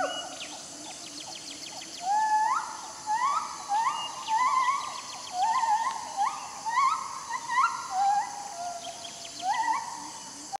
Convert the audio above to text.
No!